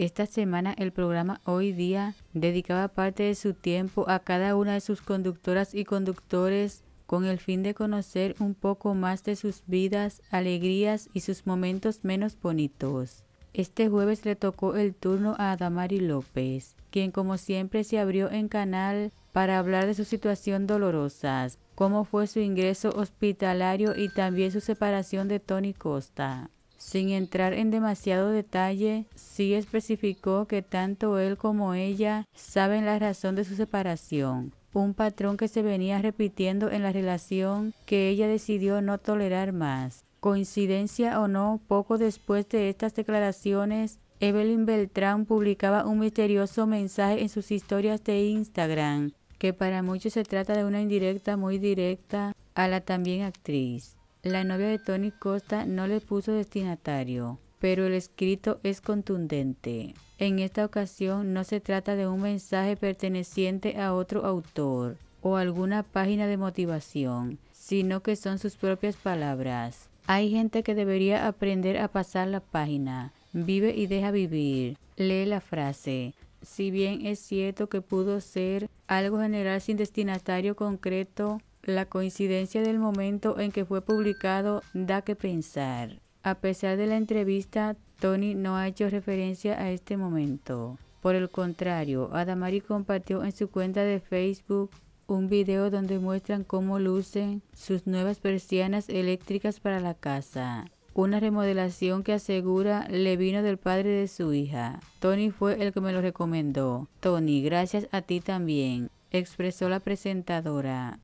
Esta semana el programa Hoy Día dedicaba parte de su tiempo a cada una de sus conductoras y conductores con el fin de conocer un poco más de sus vidas, alegrías y sus momentos menos bonitos. Este jueves le tocó el turno a Adamari López, quien como siempre se abrió en canal para hablar de su situación dolorosa, cómo fue su ingreso hospitalario y también su separación de Tony Costa. Sin entrar en demasiado detalle, sí especificó que tanto él como ella saben la razón de su separación, un patrón que se venía repitiendo en la relación que ella decidió no tolerar más. Coincidencia o no, poco después de estas declaraciones, Evelyn Beltrán publicaba un misterioso mensaje en sus historias de Instagram, que para muchos se trata de una indirecta muy directa a la también actriz. La novia de Tony Costa no le puso destinatario, pero el escrito es contundente. En esta ocasión no se trata de un mensaje perteneciente a otro autor o alguna página de motivación, sino que son sus propias palabras. Hay gente que debería aprender a pasar la página. Vive y deja vivir. Lee la frase. Si bien es cierto que pudo ser algo general sin destinatario concreto, la coincidencia del momento en que fue publicado da que pensar. A pesar de la entrevista, Tony no ha hecho referencia a este momento. Por el contrario, Adamari compartió en su cuenta de Facebook un video donde muestran cómo lucen sus nuevas persianas eléctricas para la casa. Una remodelación que asegura le vino del padre de su hija. Tony fue el que me lo recomendó. Tony, gracias a ti también, expresó la presentadora.